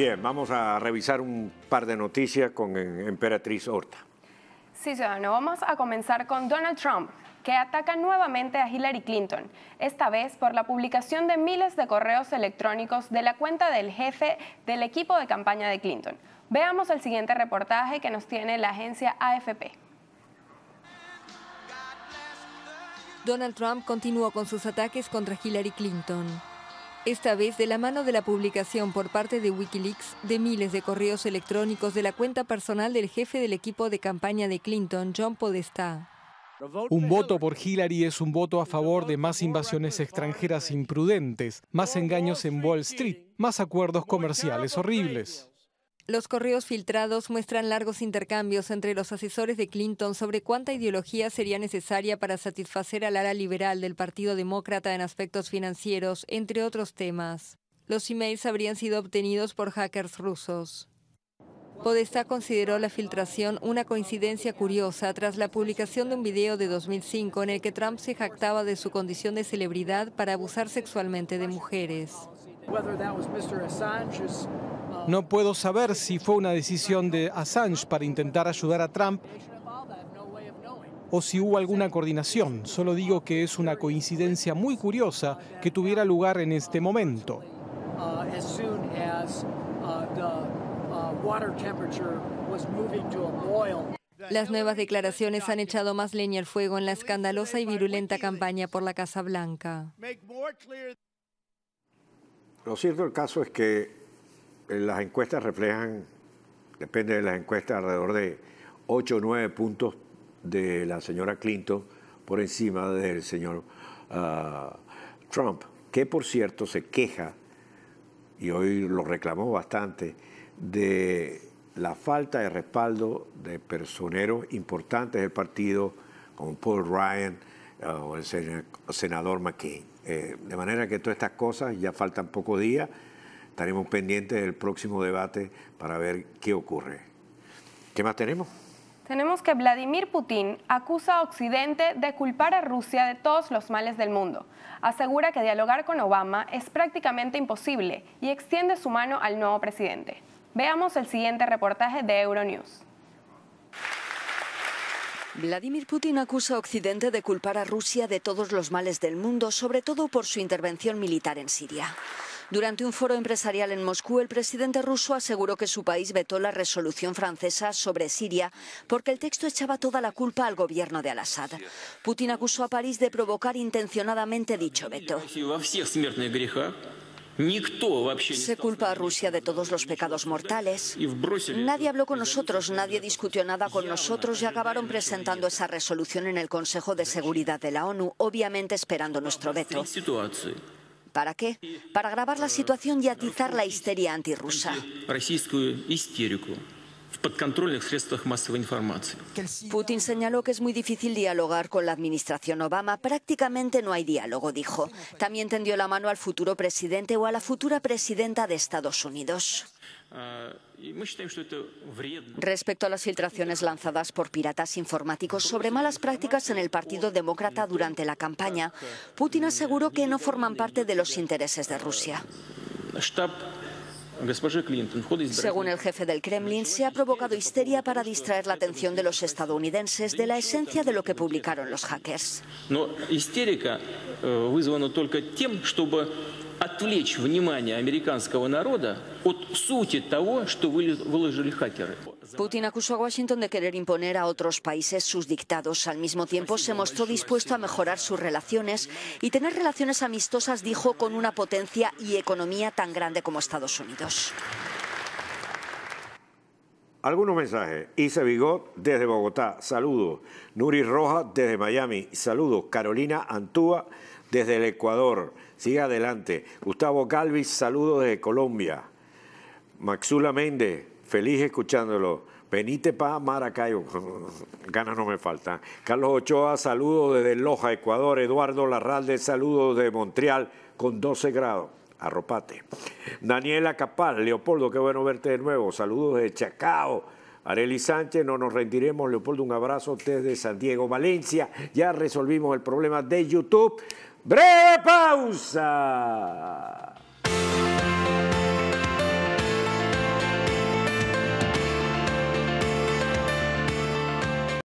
Bien, vamos a revisar un par de noticias con em, Emperatriz Horta. Sí, ciudadano, vamos a comenzar con Donald Trump, que ataca nuevamente a Hillary Clinton, esta vez por la publicación de miles de correos electrónicos de la cuenta del jefe del equipo de campaña de Clinton. Veamos el siguiente reportaje que nos tiene la agencia AFP. Donald Trump continuó con sus ataques contra Hillary Clinton esta vez de la mano de la publicación por parte de Wikileaks de miles de correos electrónicos de la cuenta personal del jefe del equipo de campaña de Clinton, John Podestá. Un voto por Hillary es un voto a favor de más invasiones extranjeras imprudentes, más engaños en Wall Street, más acuerdos comerciales horribles. Los correos filtrados muestran largos intercambios entre los asesores de Clinton sobre cuánta ideología sería necesaria para satisfacer al ala liberal del Partido Demócrata en aspectos financieros, entre otros temas. Los emails habrían sido obtenidos por hackers rusos. Podestá consideró la filtración una coincidencia curiosa tras la publicación de un video de 2005 en el que Trump se jactaba de su condición de celebridad para abusar sexualmente de mujeres. No puedo saber si fue una decisión de Assange para intentar ayudar a Trump o si hubo alguna coordinación. Solo digo que es una coincidencia muy curiosa que tuviera lugar en este momento. Las nuevas declaraciones han echado más leña al fuego en la escandalosa y virulenta campaña por la Casa Blanca. Lo cierto del caso es que las encuestas reflejan, depende de las encuestas, alrededor de 8 o 9 puntos de la señora Clinton por encima del señor ah, Trump, que por cierto se queja, y hoy lo reclamó bastante, de la falta de respaldo de personeros importantes del partido, como Paul Ryan ah, o el senador McCain. Eh, de manera que todas estas cosas ya faltan pocos días estaremos pendientes del próximo debate para ver qué ocurre. ¿Qué más tenemos? Tenemos que Vladimir Putin acusa a Occidente de culpar a Rusia de todos los males del mundo. Asegura que dialogar con Obama es prácticamente imposible y extiende su mano al nuevo presidente. Veamos el siguiente reportaje de Euronews. Vladimir Putin acusa a Occidente de culpar a Rusia de todos los males del mundo, sobre todo por su intervención militar en Siria. Durante un foro empresarial en Moscú, el presidente ruso aseguró que su país vetó la resolución francesa sobre Siria porque el texto echaba toda la culpa al gobierno de Al-Assad. Putin acusó a París de provocar intencionadamente dicho veto. Se culpa a Rusia de todos los pecados mortales. Nadie habló con nosotros, nadie discutió nada con nosotros y acabaron presentando esa resolución en el Consejo de Seguridad de la ONU, obviamente esperando nuestro veto. ¿Para qué? Para grabar la situación y atizar la histeria antirrusa. Putin señaló que es muy difícil dialogar con la administración Obama. Prácticamente no hay diálogo, dijo. También tendió la mano al futuro presidente o a la futura presidenta de Estados Unidos. Respecto a las filtraciones lanzadas por piratas informáticos sobre malas prácticas en el Partido Demócrata durante la campaña, Putin aseguró que no forman parte de los intereses de Rusia. Según el jefe del Kremlin, se ha provocado histeria para distraer la atención de los estadounidenses de la esencia de lo que publicaron los hackers. истерика э, вызвана только тем чтобы отвлечь внимание американского народа от сути того, что выложили хакеры. Putin acusó a Washington de querer imponer a otros países sus dictados. Al mismo tiempo, se mostró dispuesto a mejorar sus relaciones y tener relaciones amistosas, dijo, con una potencia y economía tan grande como Estados Unidos. Algunos mensajes. Isa Bigot, desde Bogotá, saludos. Nuri Roja, desde Miami, saludos. Carolina Antúa desde el Ecuador, sigue adelante. Gustavo Galvis, saludos desde Colombia. Maxula Méndez, feliz escuchándolo. Venite pa' Maracayo, ganas no me faltan. Carlos Ochoa, saludo desde Loja, Ecuador. Eduardo Larralde, saludos de Montreal con 12 grados. Arropate. Daniela Capal, Leopoldo, qué bueno verte de nuevo. Saludos de Chacao. Areli Sánchez, no nos rendiremos. Leopoldo, un abrazo desde San Diego, Valencia. Ya resolvimos el problema de YouTube. Breve pausa.